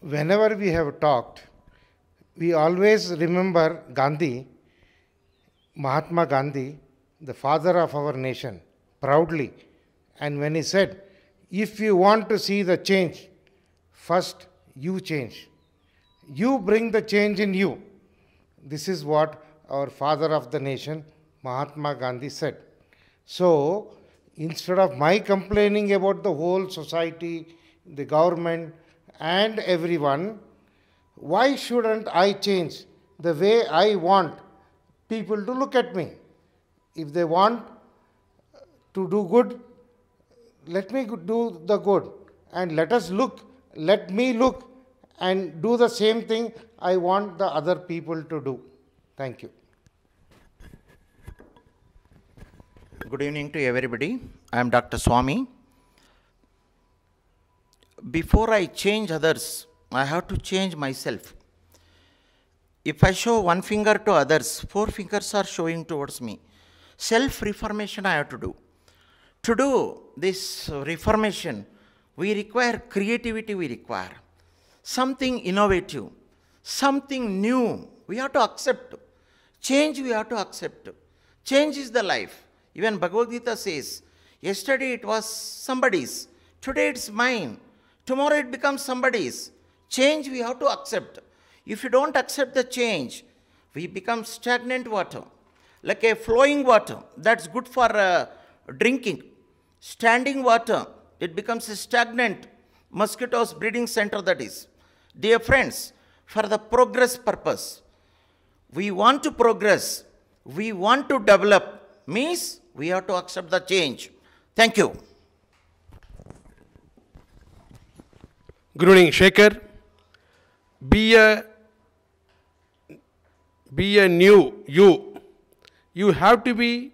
whenever we have talked, we always remember Gandhi, Mahatma Gandhi, the father of our nation, proudly. And when he said, if you want to see the change, first you change. You bring the change in you. This is what our father of the nation, Mahatma Gandhi said. So, instead of my complaining about the whole society, the government, and everyone, why shouldn't I change the way I want people to look at me? If they want to do good, let me do the good and let us look, let me look and do the same thing I want the other people to do. Thank you. Good evening to everybody. I am Dr. Swami before I change others, I have to change myself. If I show one finger to others, four fingers are showing towards me. Self reformation I have to do. To do this reformation, we require creativity, we require something innovative, something new. We have to accept. Change we have to accept. Change is the life. Even Bhagavad Gita says, yesterday it was somebody's, today it's mine tomorrow it becomes somebody's. Change we have to accept. If you don't accept the change, we become stagnant water, like a flowing water that's good for uh, drinking. Standing water, it becomes a stagnant mosquitoes breeding center that is. Dear friends, for the progress purpose, we want to progress, we want to develop, means we have to accept the change. Thank you. Good Shaker. Be a be a new you. You have to be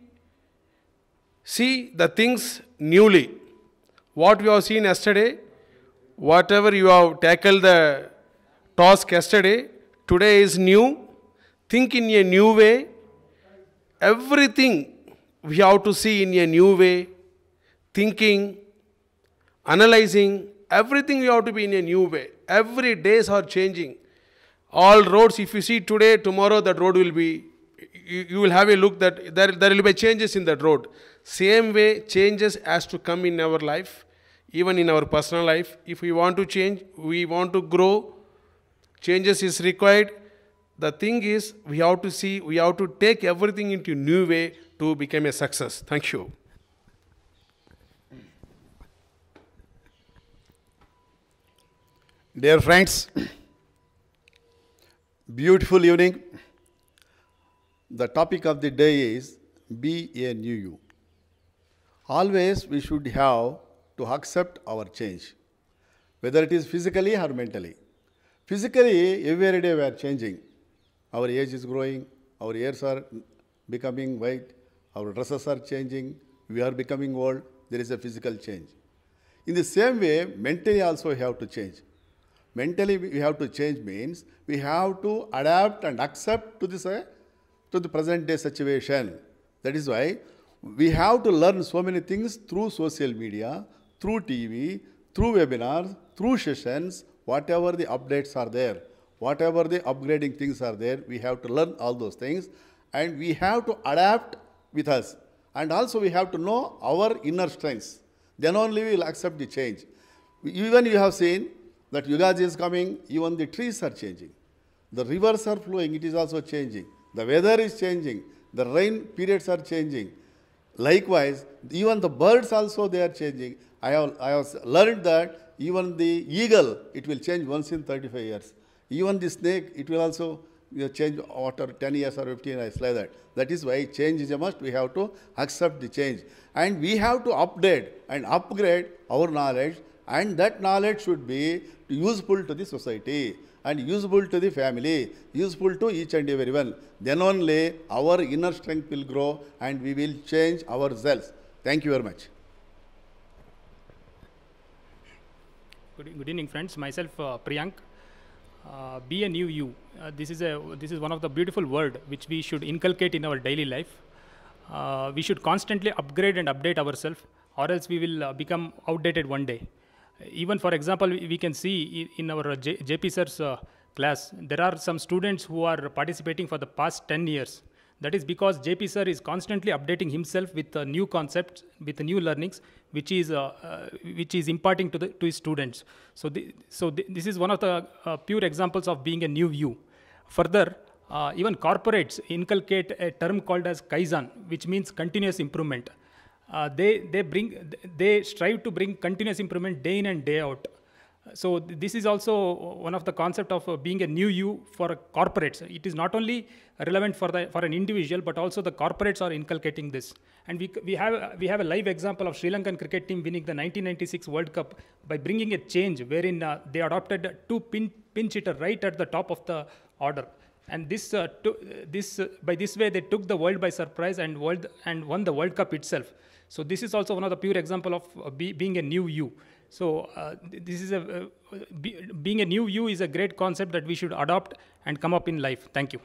see the things newly. What we have seen yesterday, whatever you have tackled the task yesterday, today is new. Think in a new way. Everything we have to see in a new way. Thinking, analyzing, Everything we have to be in a new way. Every days are changing. All roads, if you see today, tomorrow that road will be, you, you will have a look that there, there will be changes in that road. Same way, changes has to come in our life, even in our personal life. If we want to change, we want to grow, changes is required. The thing is, we have to see, we have to take everything into new way to become a success. Thank you. Dear friends, beautiful evening. The topic of the day is Be a New You. Always we should have to accept our change, whether it is physically or mentally. Physically, every day we are changing. Our age is growing, our ears are becoming white, our dresses are changing, we are becoming old. There is a physical change. In the same way, mentally also we have to change mentally we have to change means we have to adapt and accept to this uh, to the present day situation. That is why we have to learn so many things through social media, through TV, through webinars, through sessions, whatever the updates are there, whatever the upgrading things are there, we have to learn all those things and we have to adapt with us. And also we have to know our inner strengths. Then only we will accept the change. Even you have seen that Yugaji is coming, even the trees are changing. The rivers are flowing, it is also changing. The weather is changing. The rain periods are changing. Likewise, even the birds also they are changing. I have, I have learned that even the eagle, it will change once in 35 years. Even the snake, it will also change after 10 years or 15 years like that. That is why change is a must. We have to accept the change. And we have to update and upgrade our knowledge and that knowledge should be useful to the society and useful to the family, useful to each and everyone. Then only our inner strength will grow and we will change ourselves. Thank you very much. Good, good evening friends, myself uh, Priyank. Uh, be a new you. Uh, this, is a, this is one of the beautiful word which we should inculcate in our daily life. Uh, we should constantly upgrade and update ourselves or else we will uh, become outdated one day even for example we can see in our J- jp sir's uh, class there are some students who are participating for the past 10 years that is because jp sir is constantly updating himself with uh, new concepts with new learnings which is uh, uh which is imparting to the to his students so the, so th- this is one of the uh, pure examples of being a new view further uh, even corporates inculcate a term called as kaizen which means continuous improvement uh, they they bring they strive to bring continuous improvement day in and day out so this is also one of the concept of uh, being a new you for corporates it is not only relevant for the for an individual but also the corporates are inculcating this and we we have we have a live example of sri lankan cricket team winning the 1996 world cup by bringing a change wherein uh, they adopted two pin, pinch hitter right at the top of the order and this uh, to, this uh, by this way they took the world by surprise and world and won the world cup itself so this is also one of the pure example of uh, be, being a new you. So uh, this is a, uh, be, being a new you is a great concept that we should adopt and come up in life. Thank you.